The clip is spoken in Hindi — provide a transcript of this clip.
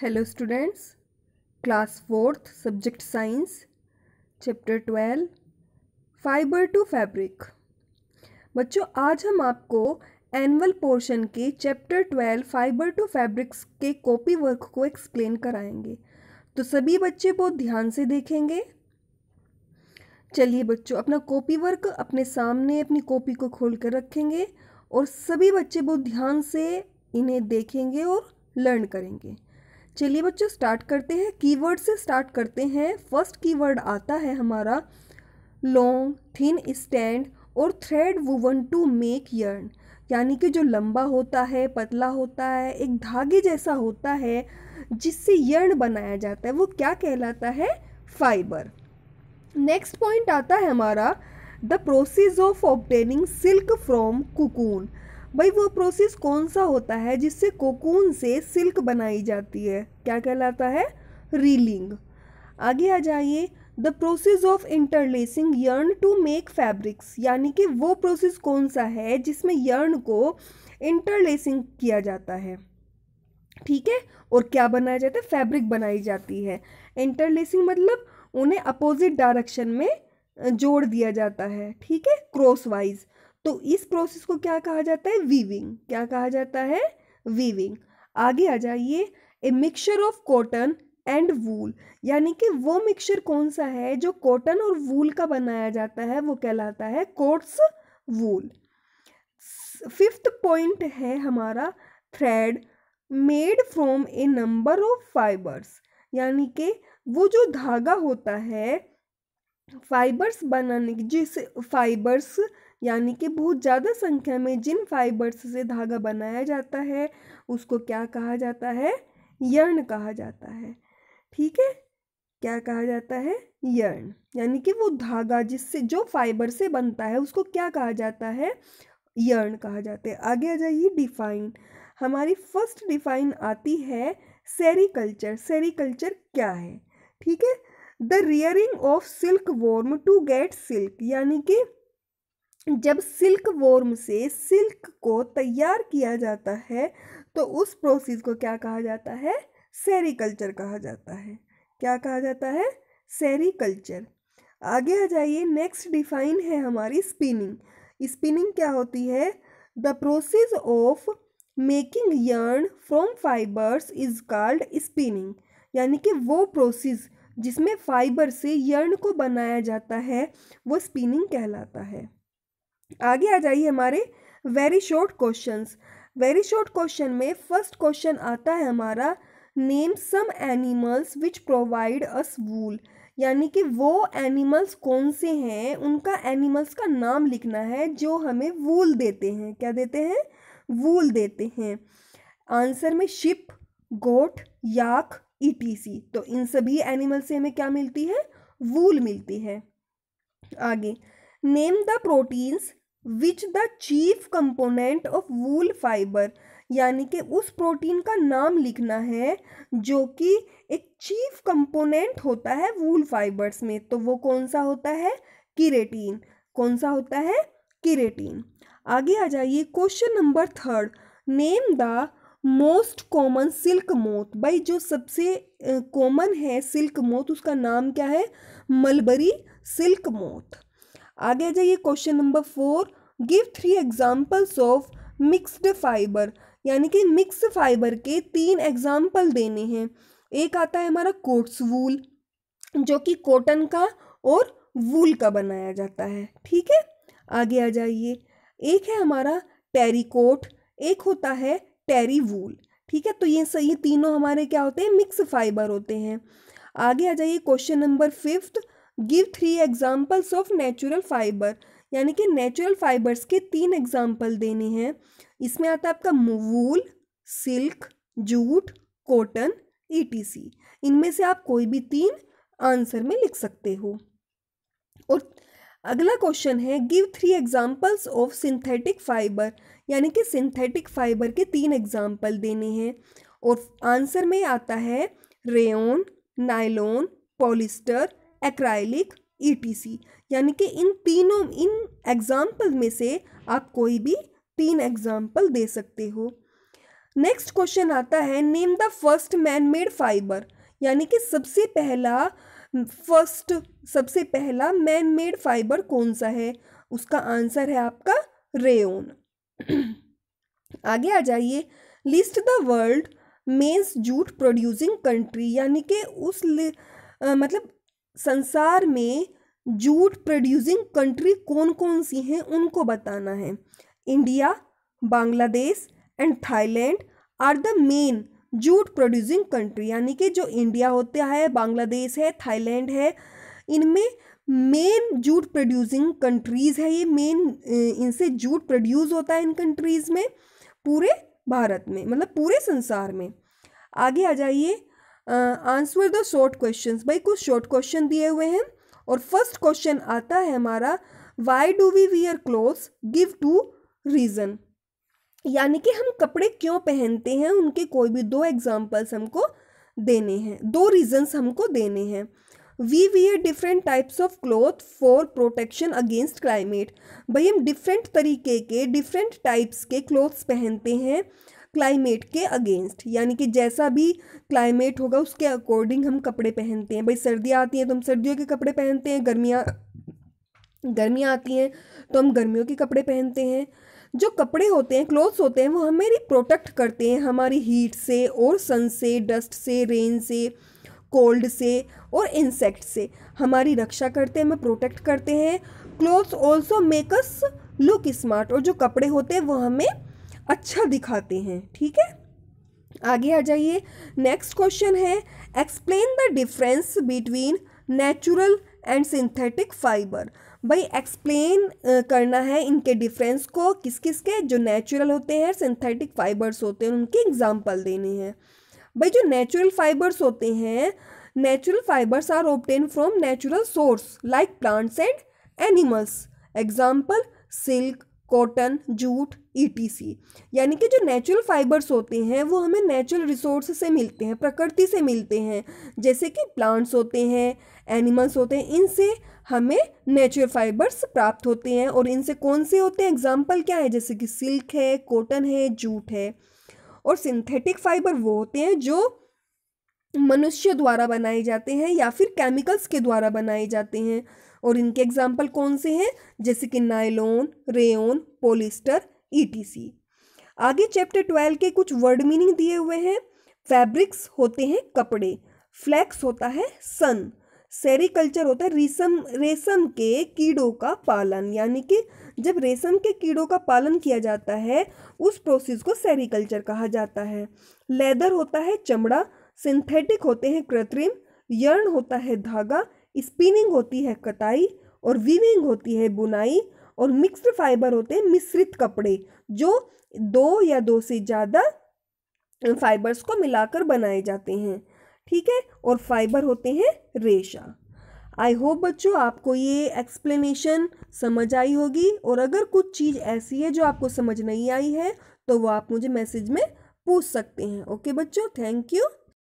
hello students class fourth subject science chapter twelve fibre to fabric बच्चों आज हम आपको एनुअल पोर्शन के chapter twelve fibre to fabrics के कॉपी वर्क को एक्सप्लेन कराएंगे तो सभी बच्चे बहुत ध्यान से देखेंगे चलिए बच्चों अपना कॉपी वर्क अपने सामने अपनी कॉपी को खोल कर रखेंगे और सभी बच्चे बहुत ध्यान से इन्हें देखेंगे और लर्न करेंगे चलिए बच्चों स्टार्ट करते हैं कीवर्ड से स्टार्ट करते हैं फर्स्ट कीवर्ड आता है हमारा लॉन्ग थिन स्टैंड और thread woven to make yarn यानी कि जो लंबा होता है पतला होता है एक धागे जैसा होता है जिससे यर्न बनाया जाता है वो क्या कहलाता है फाइबर नेक्स्ट पॉइंट आता है हमारा the process of obtaining silk from cocoon भाई वो प्रोसेस कौन सा होता है जिससे कोकून से सिल्क बनाई जाती है क्या कहलाता है रीलिंग आगे आ जाइए the process of interlacing yarn to make fabrics यानी कि वो प्रोसेस कौन सा है जिसमें यर्न को इंटरलेसिंग किया जाता है ठीक है और क्या बनाया जाता है फैब्रिक बनाई जाती है इंटरलेसिंग मतलब उन्हें अपोजिट डायरेक्शन में जोड़ दिया जाता है ठीक है क्रॉस वाइज तो इस प्रोसेस को क्या कहा जाता है वीविंग क्या कहा जाता है वीविंग आगे आ जाइए a mixture of cotton and wool यानी कि वो मिक्सचर कौन सा है जो कॉटन और वूल का बनाया जाता है वो कहलाता है कोट्स वूल फिफ्थ पॉइंट है हमारा thread made from a number of fibres यानी कि वो जो धागा होता है फाइबर्स बनाने की जिस फाइबर्स यानी कि बहुत ज़्यादा संख्या में जिन फाइबर्स से धागा बनाया जाता है उसको क्या कहा जाता है यर्न कहा जाता है ठीक है क्या कहा जाता है यर्न यानी कि वो धागा जिससे जो फाइबर से बनता है उसको क्या कहा जाता है यर्न कहा जाता है आगे आ जाइए डिफाइन हमारी फर्स्ट डिफाइन आती है सेरिकल्चर सेरिकल्चर क्या है ठीक है the rearing of silk worm to get silk यानी कि जब सिल्क वॉर्म से सिल्क को तैयार किया जाता है तो उस प्रोसेस को क्या कहा जाता है सेरिकल्चर कहा जाता है क्या कहा जाता है सेरिकल्चर आगे आ जाइए नेक्स्ट डिफाइन है हमारी स्पिनिंग स्पिनिंग क्या होती है the process of making yarn from fibres is called spinning यानी कि वो प्रोसेस जिसमें फाइबर से यर्न को बनाया जाता है वो स्पिनिंग कहलाता है आगे आ जाइए हमारे very short questions very short question में फर्स्ट क्वेश्चन आता है हमारा name some animals which provide us wool यानी कि वो एनिमल्स कौन से हैं उनका एनिमल्स का नाम लिखना है जो हमें वूल देते हैं क्या देते हैं वूल देते हैं आंसर में शिप गोट याक ईटीसी तो इन सभी एनिमल्स से हमें क्या मिलती है वूल मिलती है आगे name the proteins which the chief component of wool fibre यानी कि उस प्रोटीन का नाम लिखना है जो कि एक चीफ कंपोनेंट होता है वूल फाइबर्स में तो वो कौन सा होता है किरेटीन कौन सा होता है किरेटीन आगे आ जाइए question number third name the most common silk moth भाई जो सबसे कॉमन है सिल्क मोथ उसका नाम क्या है मलबरी सिल्क मोथ आगे आ जाइए question number four give three examples of mixed fibre यानी कि मिक्स फाइबर के तीन एग्जाम्पल देने हैं एक आता है हमारा कोट्स वूल जो कि कॉटन का और वूल का बनाया जाता है ठीक है आगे आ जाइए एक है हमारा कोट एक होता है टेरी वूल ठीक है तो ये सही तीनों हमारे क्या होते हैं मिक्स फाइबर होते हैं आगे आ जाइए question number fifth give three examples of natural fibre यानी कि नेचुरल फाइबर्स के तीन एग्जाम्पल देने हैं इसमें आता है आपका wool silk jute cotton etc इनमें से आप कोई भी तीन आंसर में लिख सकते हो और अगला क्वेश्चन है give three examples of synthetic fibre यानी कि सिंथेटिक फाइबर के तीन एग्जाम्पल देने हैं और आंसर में आता है rayon nylon polyester acrylic etc e यानी कि इन तीनों इन एग्ज़ाम्पल में से आप कोई भी तीन एग्ज़ाम्पल दे सकते हो नेक्स्ट क्वेश्चन आता है name the first man made fibre यानी कि सबसे पहला फर्स्ट सबसे पहला मैन मेड फाइबर कौन सा है उसका आंसर है आपका रेओन आगे आ जाइए list the world men's jute producing country यानी कि उस आ, मतलब संसार में जूट प्रोड्यूसिंग कंट्री कौन कौन सी हैं उनको बताना है India Bangladesh and Thailand are the main jute producing country यानी कि जो इंडिया होता है बांग्लादेश है थाईलैंड है इनमें मेन जूट प्रोड्यूसिंग कंट्रीज़ है ये मेन इनसे जूट प्रोड्यूस होता है इन कंट्रीज़ में पूरे भारत में मतलब पूरे संसार में आगे आ जाइए आंसर द शॉर्ट क्वेश्चन भाई कुछ शॉर्ट क्वेश्चन दिए हुए हैं और फर्स्ट क्वेश्चन आता है हमारा why do we wear clothes give two reason यानी कि हम कपड़े क्यों पहनते हैं उनके कोई भी दो एग्जाम्पल्स हमको देने हैं दो रीजंस हमको देने हैं we wear different types of cloth for protection against climate भाई हम डिफरेंट तरीके के डिफरेंट टाइप्स के क्लोथ्स पहनते हैं क्लाइमेट के अगेंस्ट यानी कि जैसा भी क्लाइमेट होगा उसके अकॉर्डिंग हम कपड़े पहनते हैं भाई सर्दियाँ आती हैं तो हम सर्दियों के कपड़े पहनते हैं गर्मियाँ गर्मियाँ आती हैं तो हम गर्मियों के कपड़े पहनते हैं जो कपड़े होते हैं क्लोथ्स होते हैं वो हमें प्रोटेक्ट करते हैं हमारी हीट से और सन से डस्ट से रेन से कोल्ड से और इंसेक्ट से हमारी रक्षा करते हैं हमें प्रोटेक्ट करते हैं clothes also makes look smart और जो कपड़े होते हैं वो हमें अच्छा दिखाते हैं ठीक है आगे आ जाइए नेक्स्ट क्वेश्चन है explain the difference between natural and synthetic fibre भाई एक्सप्लेन करना है इनके डिफरेंस को किस किस के जो नेचुरल होते हैं सिंथेटिक फाइबर्स होते हैं उनके एग्जाम्पल देने हैं भाई जो नेचुरल फाइबर्स होते हैं natural fibres are obtain from natural source like plants and animals example silk cotton jute ETC यानी कि जो नेचुरल फाइबर्स होते हैं वो हमें नेचुरल रिसोर्स से मिलते हैं प्रकृति से मिलते हैं जैसे कि प्लांट्स होते हैं एनिमल्स होते हैं इनसे हमें नेचुरल फाइबर्स प्राप्त होते हैं और इनसे कौन से होते हैं एग्जाम्पल क्या है जैसे कि सिल्क है कॉटन है जूट है और सिंथेटिक फाइबर वो होते हैं जो मनुष्य द्वारा बनाए जाते हैं या फिर केमिकल्स के द्वारा बनाए जाते हैं और इनके एग्जाम्पल कौन से हैं जैसे कि नायलोन रेओन पोलिस्टर ई आगे चैप्टर ट्वेल्व के कुछ वर्ड मीनिंग दिए हुए हैं फैब्रिक्स होते हैं कपड़े फ्लैक्स होता है सन सेरिकल्चर होता है रेशम रेशम के कीड़ों का पालन यानी कि जब रेशम के कीड़ों का पालन किया जाता है उस प्रोसेस को सेरिकल्चर कहा जाता है लेदर होता है चमड़ा सिंथेटिक होते हैं कृत्रिम यर्न होता है धागा स्पिनिंग होती है कटाई और वीविंग होती है बुनाई और मिक्स्ड फाइबर होते हैं मिश्रित कपड़े जो दो या दो से ज़्यादा फाइबर्स को मिलाकर बनाए जाते हैं ठीक है और फाइबर होते हैं रेशा आई होप बच्चों आपको ये एक्सप्लेनेशन समझ आई होगी और अगर कुछ चीज़ ऐसी है जो आपको समझ नहीं आई है तो वो आप मुझे मैसेज में पूछ सकते हैं ओके बच्चों थैंक यू